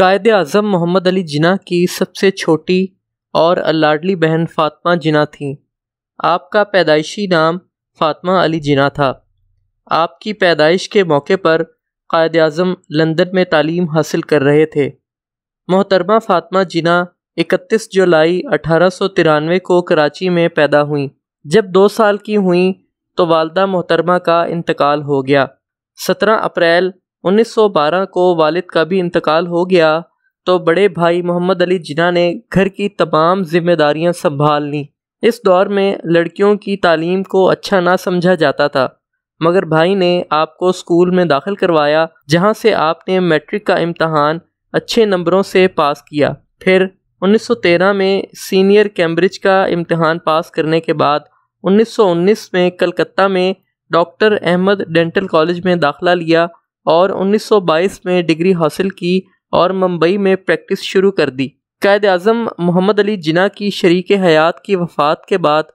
कायद अजम मोहम्मद अली जिना की सबसे छोटी और अलाडली बहन फातमा जिना थीं आपका पैदाइशी नाम फातमा अली जिना था आपकी पैदाइश के मौके पर कायद अजम लंदन में तालीम हासिल कर रहे थे मोहतरमा फातमा जिना 31 जुलाई अठारह को कराची में पैदा हुई जब दो साल की हुई तो वालदा मोहतरमा का इंतकाल हो गया 17 अप्रैल 1912 को वालिद का भी इंतकाल हो गया तो बड़े भाई मोहम्मद अली जिना ने घर की तमाम जिम्मेदारियां संभाल लीं इस दौर में लड़कियों की तालीम को अच्छा ना समझा जाता था मगर भाई ने आपको स्कूल में दाखिल करवाया जहां से आपने मैट्रिक का इम्तहान अच्छे नंबरों से पास किया फिर 1913 में सीनियर कैम्ब्रिज का इम्तहान पास करने के बाद 1919 में कलकत्ता में डॉक्टर अहमद डेंटल कॉलेज में दाखिला लिया और 1922 में डिग्री हासिल की और मुंबई में प्रैक्टिस शुरू कर दी कायद अजम मोहम्मद अली जिना की शरीक हयात की वफात के बाद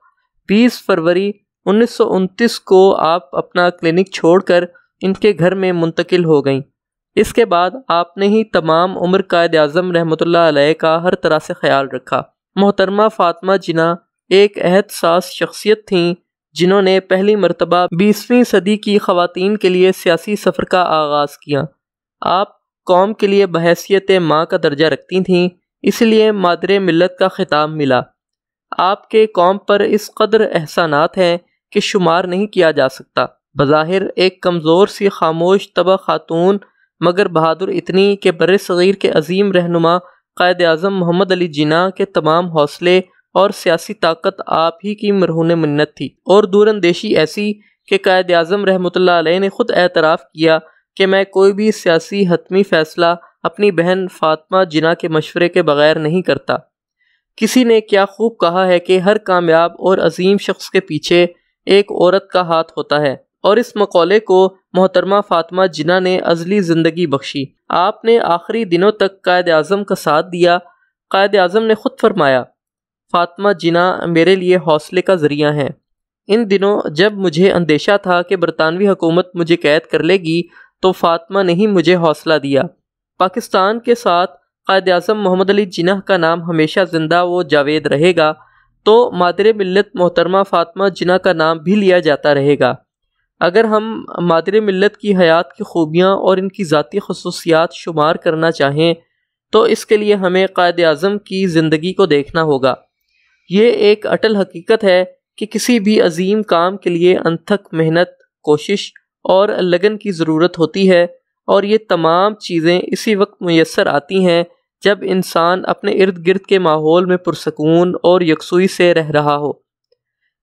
20 फरवरी उन्नीस को आप अपना क्लिनिक छोड़कर इनके घर में मुंतकिल हो गई इसके बाद आपने ही तमाम उम्र कायद अजम रहमत अलैह का हर तरह से ख्याल रखा मोहतरमा फातमा जिना एक अहद सास शख्सियत थी जिन्होंने पहली मरतबा बीसवीं सदी की खातन के लिए सियासी सफ़र का आगाज़ किया आप कौम के लिए बहसीत माँ का दर्जा रखती थीं इसलिए मादर मिलत का ख़िताब मिला आपके कौम पर इस कदर एहसानात हैं कि शुमार नहीं किया जा सकता बज़ाहिर एक कमज़ोर सी खामोश तबा खातून मगर बहादुर इतनी के बर सग़ीर के अजीम रहनुमा कायद अजम मोहम्मद अली जिना के तमाम हौसले और सियासी ताकत आप ही की मरहून मन्नत थी और दूरंदेशी ऐसी कि कायद अजम रहमत ने ख़ुद एतराफ़ किया कि मैं कोई भी सियासी हतमी फ़ैसला अपनी बहन फातमा जिना के मशवरे के बग़ैर नहीं करता किसी ने क्या खूब कहा है कि हर कामयाब और अजीम शख्स के पीछे एक औरत का हाथ होता है और इस मकौले को मोहतरमा फातमा जिना ने अजली ज़िंदगी बख्शी आपने आखिरी दिनों तक कायद अजम का साथ दिया कायद अजम ने ख़ुद फरमाया फातमा जिना मेरे लिए हौसले का ज़रिया हैं इन दिनों जब मुझे अंदेशा था कि बरतानवी हुकूमत मुझे कैद कर लेगी तो फातमा ने ही मुझे हौसला दिया पाकिस्तान के साथ कायद अजम मोहम्मद अली जिना का नाम हमेशा ज़िंदा व जावेद रहेगा तो मादर मिलत मोहतरमा फ़ातिमा जिना का नाम भी लिया जाता रहेगा अगर हम मादर मिलत की हयात की खूबियाँ और इनकी ज़ाती खसूसियात शुमार करना चाहें तो इसके लिए हमें कायद अजम की ज़िंदगी को देखना होगा ये एक अटल हकीकत है कि किसी भी अजीम काम के लिए अनथक मेहनत कोशिश और लगन की ज़रूरत होती है और ये तमाम चीज़ें इसी वक्त मैसर आती हैं जब इंसान अपने इर्द गिर्द के माहौल में पुरसकून और यकसुई से रह रहा हो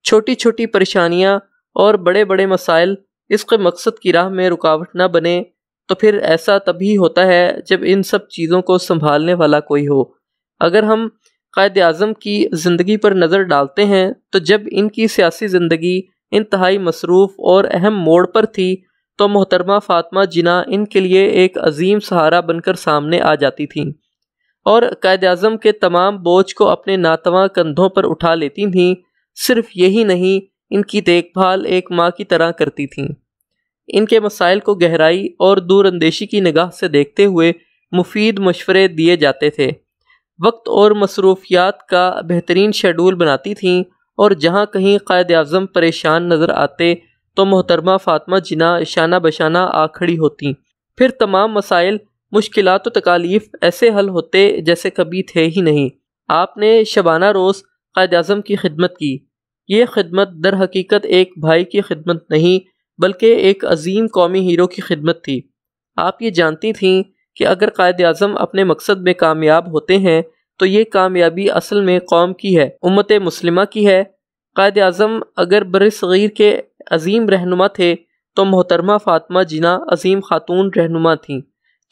छोटी छोटी परेशानियाँ और बड़े बड़े मसाइल इसके मकसद की राह में रुकावट ना बने तो फिर ऐसा तभी होता है जब इन सब चीज़ों को संभालने वाला कोई हो अगर हम कायद अजम की ज़िंदगी पर नज़र डालते हैं तो जब इनकी सियासी ज़िंदगी इंतहाई मसरूफ़ और अहम मोड़ पर थी तो मोहतरमा फातमा जिना इनके लिए एक अजीम सहारा बनकर सामने आ जाती थीं और कायद अजम के तमाम बोझ को अपने नातवा कंधों पर उठा लेती थीं सिर्फ यही नहीं इनकी देखभाल एक माँ की तरह करती थीं इनके मसाइल को गहराई और दूरअंदेशी की निगाह से देखते हुए मुफीद मशवरे दिए जाते थे वक्त और मसरूफियात का बेहतरीन शेडूल बनाती थीं और जहाँ कहीं कायद अजम परेशान नज़र आते तो मोहतरमा फातमा जिना शाना बशाना आ खड़ी होती फिर तमाम मसाइल मुश्किल व तकालीफ ऐसे हल होते जैसे कभी थे ही नहीं आपने शबाना रोज़ कायद अजम की खिदमत की ये खिदमत दर हकीकत एक भाई की खिदमत नहीं बल्कि एक अजीम कौमी हीरो की खिदमत थी आप ये जानती थीं कि अगर कायद अजम अपने मकसद में कामयाब होते हैं तो ये कामयाबी असल में कौम की है उम्मत मुस्लिमा की है कायद अजम अगर बर सग़ीर के अजीम रहनुमा थे तो मोहतरमा फातमा जिना अजीम खातून रहनुमा थीं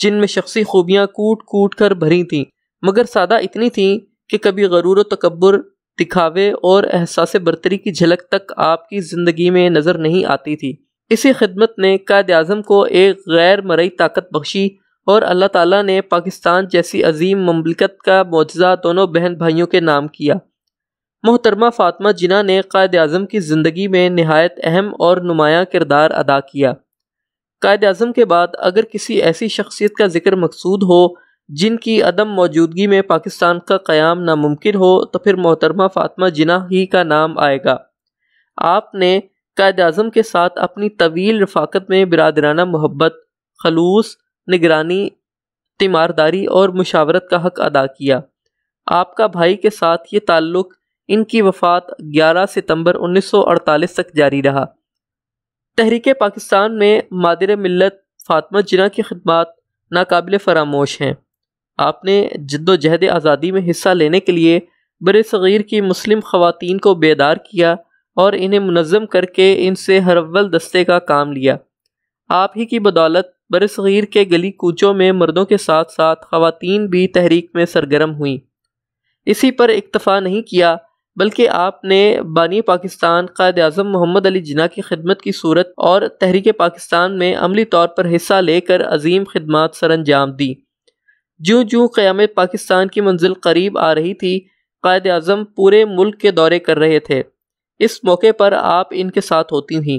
जिनमें शख्सी खूबियाँ कूट कूट कर भरी थीं मगर सादा इतनी थीं कि कभी गरूर तकबर दिखावे और एहसास बरतरी की झलक तक आपकी ज़िंदगी में नज़र नहीं आती थी इसी खिदमत ने कायद अजम को एक गैर मरई ताकत बख्शी और अल्लाह ताला ने पाकिस्तान जैसी अजीम ममलिकत का मुआजा दोनों बहन भाइयों के नाम किया मोहतरमा फ़ातिमा जिना ने कायद अजम की ज़िंदगी में नहायत अहम और नुमायाँ किरदार अदा किया कायद अजम के बाद अगर किसी ऐसी शख्सियत का जिक्र मकसूद हो जिनकी अदम मौजूदगी में पाकिस्तान का क़्याम नामुमकिन हो तो फिर मोहतरमा फ़ातिमा जिना ही का नाम आएगा आपने कायद अजम के साथ अपनी तवील रफाकत में बिरदराना मोहब्बत खलूस निगरानी तीमारदारी और मुशावरत का हक अदा किया आपका भाई के साथ ये ताल्लुक़ इनकी वफात 11 सितंबर 1948 तक जारी रहा तहरीक पाकिस्तान में मादर मिलत फातमा जिना की खदमात नाकबिल फरामोश हैं आपने जद्दोजहद आज़ादी में हिस्सा लेने के लिए बर सग़ीर की मुस्लिम ख़वातीन को बेदार किया और इन्हें मुनज़म करके इनसे हरवल दस्ते का काम लिया आप ही की बदौलत बरसीर के गली कूचों में मर्दों के साथ साथ खातन भी तहरीक में सरगर्म हुई इसी पर इक्तफ़ा नहीं किया बल्कि आपने बानी पाकिस्तान कायद अजम मोहम्मद अली जना की खिदमत की सूरत और तहरीक पाकिस्तान में अमली तौर पर हिस्सा लेकर अजीम खदमात सर अंजाम दी जूँ जूँ क़्याम पाकिस्तान की मंजिल करीब आ रही थी कायद अजम पूरे मुल्क के दौरे कर रहे थे इस मौके पर आप इनके साथ होती थीं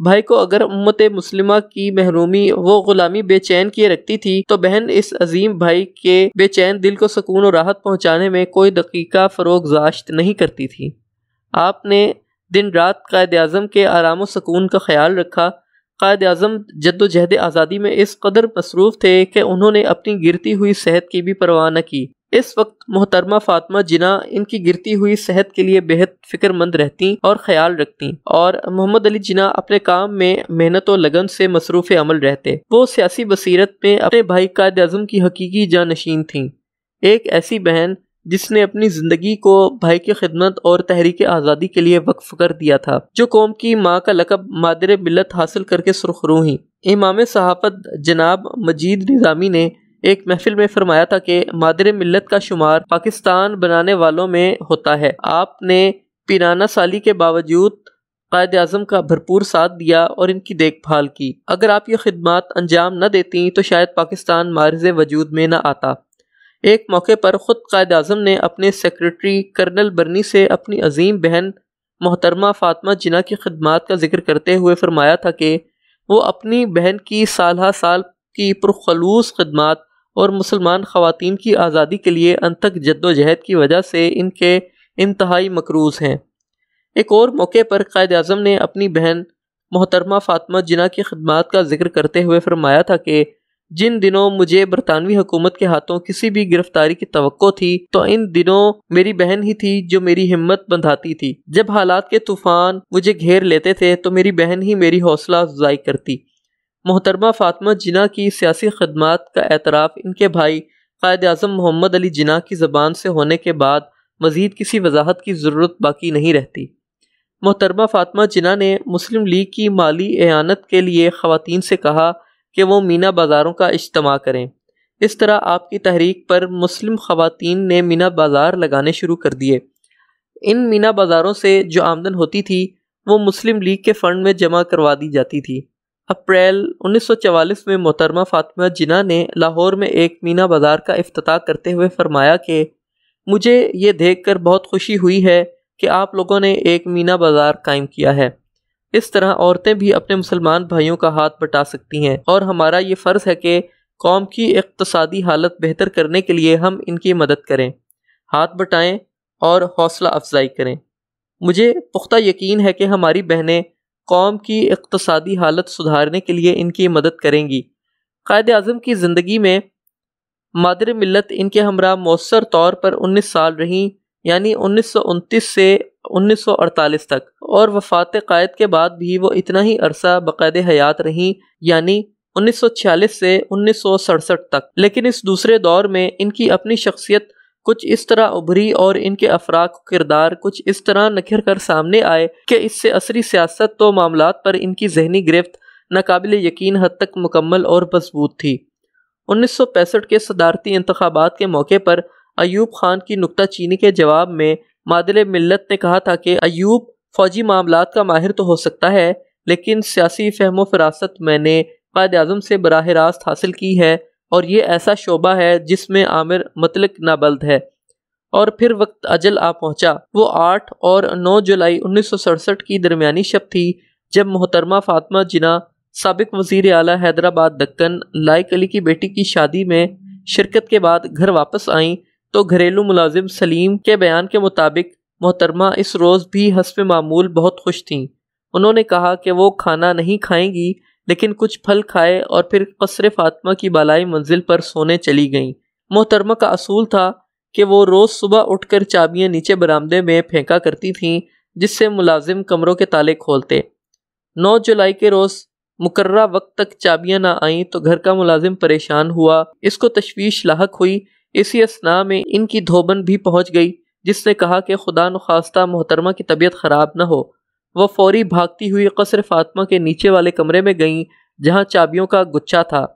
भाई को अगर उम्मत मुस्लिमा की महरूमी वो गुलामी बेचैन किए रखती थी तो बहन इस अजीम भाई के बेचैन दिल को सुकून और राहत पहुँचाने में कोई दकीका फरोगजाश्त नहीं करती थी आपने दिन रात कायद अजम के आराम व सुकून का ख्याल रखा कायद अजम जद्दोजहद आज़ादी में इस कदर मसरूफ़ थे कि उन्होंने अपनी गिरती हुई सेहत की भी परवाह न की इस वक्त मोहतरमा फातिमा जिना इनकी गिरती हुई सेहत के लिए बेहद फिक्रमंद रहती और ख्याल रखती और मोहम्मद अली जिना अपने काम में मेहनत और लगन से मसरूफ अमल रहते वो सियासी बसीरत में अपने भाई कायद अजम की हकीकी जानशीन थीं एक ऐसी बहन जिसने अपनी ज़िंदगी को भाई की खिदमत और तहरीक आज़ादी के लिए वक्फ कर दिया था जो कौम की माँ का लकब मादर मिलत हासिल करके सुरखरू ही इमाम सहाफ़त जनाब मजीद निज़ामी ने एक महफिल में फरमाया था कि मादर मिलत का शुमार पाकिस्तान बनाने वालों में होता है आपने पिराना साली के बावजूद कायद अजम का भरपूर साथ दिया और इनकी देखभाल की अगर आप ये खदमात अंजाम न देती तो शायद पाकिस्तान मारज वजूद में न आता एक मौके पर ख़ुद कायद अजम ने अपने सेक्रेटरी कर्नल बर्नी से अपनी अजीम बहन मोहतरमा फातमा जिना की खदमात का जिक्र करते हुए फरमाया था कि वो अपनी बहन की साल साल की पुरखलूस खदमात और मुसलमान खवातीन की आज़ादी के लिए अनथक जद्दोजहद की वजह से इनके इंतहाई मकरूज हैं एक और मौके पर कायद अजम ने अपनी बहन मोहतरमा फातमा जिना की खदमात का जिक्र करते हुए फरमाया था कि जिन दिनों मुझे बरतानवी हुकूमत के हाथों किसी भी गिरफ्तारी की तो थी तो इन दिनों मेरी बहन ही थी जो मेरी हिम्मत बंधाती थी जब हालात के तूफान मुझे घेर लेते थे तो मेरी बहन ही मेरी हौसला अफजाई करती मोहतरमा फातमा जिना की सियासी खदमात का एतराफ़ इनके भाई कायद अजम मोहम्मद अली जिना की ज़बान से होने के बाद मज़ीद किसी वजाहत की ज़रूरत बाकी नहीं रहती मोहतरमा फातमा जिना ने मुस्लिम लीग की माली एानत के लिए ख़वान से कहा कि वो मीना बाज़ारों का इज्तम करें इस तरह आपकी तहरीक पर मुस्लिम ख़वातीन ने मीना बाज़ार लगाने शुरू कर दिए इन मीना बाज़ारों से जो आमदन होती थी वो मुस्लिम लीग के फ़ंड में जमा करवा दी जाती थी अप्रैल 1944 में मोहतरमा फातिमा जिना ने लाहौर में एक मीना बाज़ार का अफ्ताह करते हुए फरमाया कि मुझे ये देख कर बहुत खुशी हुई है कि आप लोगों ने एक मीना बाज़ार कायम किया है इस तरह औरतें भी अपने मुसलमान भाइयों का हाथ बटा सकती हैं और हमारा ये फ़र्ज़ है कि कौम की इकतसादी हालत बेहतर करने के लिए हम इनकी मदद करें हाथ बटाएँ और हौसला अफजाई करें मुझे पुख्ता यकीन है कि हमारी बहनें कौम की इकतसादी हालत सुधारने के लिए इनकी मदद करेंगी कायद अजम की ज़िंदगी में मादर मिलत इनके हमरा मौसर तौर पर 19 साल रहीं यानी उन्नीस से 1948 तक और वफात कायद के बाद भी वो इतना ही अरसा बक़ायद हयात रहीं यानी 1946 से उन्नीस तक लेकिन इस दूसरे दौर में इनकी अपनी शख्सियत कुछ इस तरह उभरी और इनके अफराक किरदार कुछ इस तरह नखिर कर सामने आए कि इससे असरी सियासत तो मामला पर इनकी जहनी गिरफ्त नाकबिल यकीन हद तक मुकम्मल और मजबूत थी उन्नीस सौ पैंसठ के सदारती इंतबात के मौके पर अयूब खान की नुकता चीनी के जवाब में मादिल मिलत ने कहा था कि अयूब फौजी मामला का माहिर तो हो सकता है लेकिन सियासी फहम फरासत मैंने कायद अजम से बरह रास्त हासिल की है और ये ऐसा शोबा है जिसमें आमिर मतलक नाबल्द है और फिर वक्त अजल आ पहुंचा वो 8 और 9 जुलाई 1967 की दरमियानी शब थी जब मोहतरमा फ़ातमा जिना सबक वजीर अली हैदराबाद दक्कन लाइक अली की बेटी की शादी में शिरकत के बाद घर वापस आईं तो घरेलू मुलाजिम सलीम के बयान के मुताबिक मोहतरमा इस रोज़ भी हसब मामूल बहुत खुश थीं उन्होंने कहा कि वो खाना नहीं खाएंगी लेकिन कुछ फल खाए और फिर कसर फातमा की बालाई मंजिल पर सोने चली गईं मोहतरमा का असूल था कि वो रोज़ सुबह उठकर चाबियाँ नीचे बरामदे में फेंका करती थीं जिससे मुलाजिम कमरों के ताले खोलते नौ जुलाई के रोज़ मुकर्रा वक्त तक चाबियाँ ना आईं तो घर का मुलाजिम परेशान हुआ इसको तशवीश लाक हुई इसी असना में इनकी धोबन भी पहुँच गई जिसने कहा कि खुदा नखास्ता मोहतरमा की तबीयत ख़राब ना हो वह फौरी भागती हुई कसर फातमा के नीचे वाले कमरे में गईं जहां चाबियों का गुच्छा था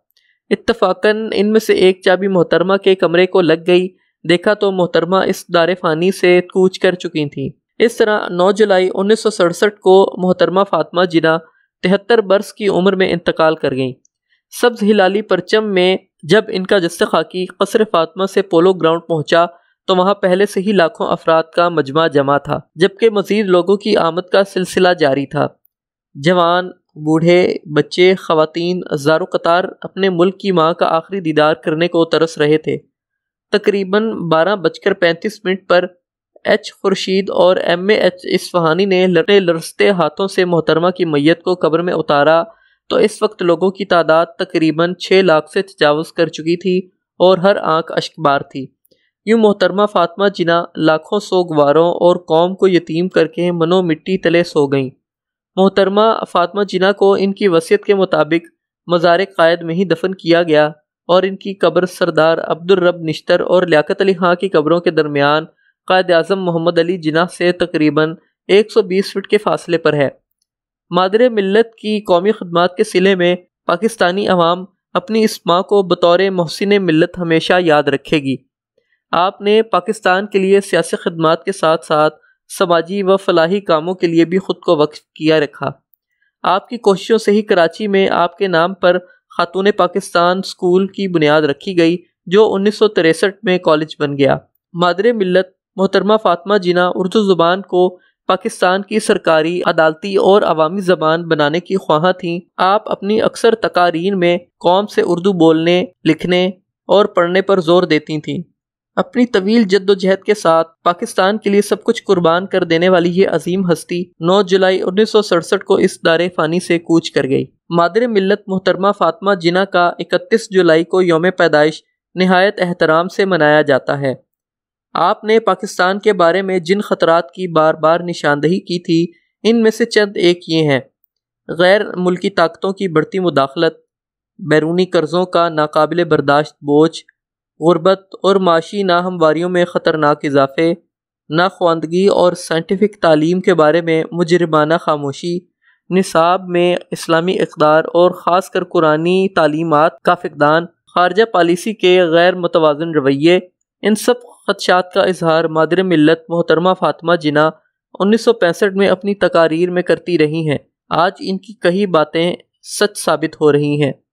इतफाकन इनमें से एक चाबी मोहतरमा के कमरे को लग गई देखा तो मोहतरमा इस दार फ़ानी से कूच कर चुकी थीं इस तरह 9 जुलाई उन्नीस को मोहतरमा फातमा जिना तिहत्तर बरस की उम्र में इंतकाल कर गईं सब्ज़ हिलाली परचम में जब इनका जस्त खाकी कसर फातमा से पोलो ग्राउंड पहुंचा तो वहाँ पहले से ही लाखों अफराद का मजमा जमा था जबकि मजीद लोगों की आमद का सिलसिला जारी था जवान बूढ़े बच्चे ख़ातन हज़ारों कतार अपने मुल्क की माँ का आखिरी दीदार करने को तरस रहे थे तकरीबन बारह बजकर पैंतीस मिनट पर एच खुर्शीद और एम एच इसफहानी ने लटे लरसते हाथों से मोहतरमा की मैत को कब्र में उतारा तो इस वक्त लोगों की तादाद तकरीबन छः लाख से तजावज़ कर चुकी थी और हर आंख अशकबार थी यूं मोहतरमा फातमा जिना लाखों सोगवारों और कौम को यतीम करके मनो मिट्टी तले सो गईं मोहतरमा फातमा जिना को इनकी वसीयत के मुताबिक मज़ार क़ायद में ही दफन किया गया और इनकी कब्र सरदार अब्दुलरब निश्तर और लियाकत अली खां की कब्रों के दरमियान कायद अजम मोहम्मद अली जिना से तकरीबन 120 फीट के फासले पर है मादर मिलत की कौमी खदमात के सिले में पाकिस्तानी अवाम अपनी इस माँ को बतौर महसिन मिलत हमेशा याद रखेगी आपने पाकिस्तान के लिए सियासी खदमात के साथ साथ समाजी व फलाही कामों के लिए भी ख़ुद को वक्फ किया रखा आपकी कोशिशों से ही कराची में आपके नाम पर खातून पाकिस्तान स्कूल की बुनियाद रखी गई जो उन्नीस में कॉलेज बन गया मादर मिलत मोहतरमा फातमा जिना उर्दू ज़ुबान को पाकिस्तान की सरकारी अदालती और अवामी ज़बान बनाने की ख्वाह थी आप अपनी अक्सर तकारीन में कौम से उर्दू बोलने लिखने और पढ़ने पर जोर देती थीं अपनी तवील जद्दोजहद के साथ पाकिस्तान के लिए सब कुछ कुर्बान कर देने वाली ये अजीम हस्ती 9 जुलाई उन्नीस को इस दार फानी से कूच कर गई मादर मिलत मोहतरमा फातमा जिना का 31 जुलाई को योम पैदाइश नहायत एहतराम से मनाया जाता है आपने पाकिस्तान के बारे में जिन खतरात की बार बार निशानदही की थी इनमें से चंद एक ये हैं गैर मुल्की ताकतों की बढ़ती मुदाखलत बैरूनी कर्ज़ों का नाकबिल बर्दाश्त बोझ गुरबत और माशी नाहमवारी में ख़तरनाक इजाफे नाख्वानदगी और साइंटिफिक तालीम के बारे में मुजरमाना खामोशी निसाब में इस्लामी इकदार और ख़ास कर कुरानी तालीमत का फ़िकदान खारजा पॉलिसी के गैर मुतवाजन रवैये इन सब खदशात का इजहार मादर मिलत मोहतरमा फातमा जिना उन्नीस सौ पैंसठ में अपनी तकारीर में करती रही हैं आज इनकी कई बातें सच साबित हो रही हैं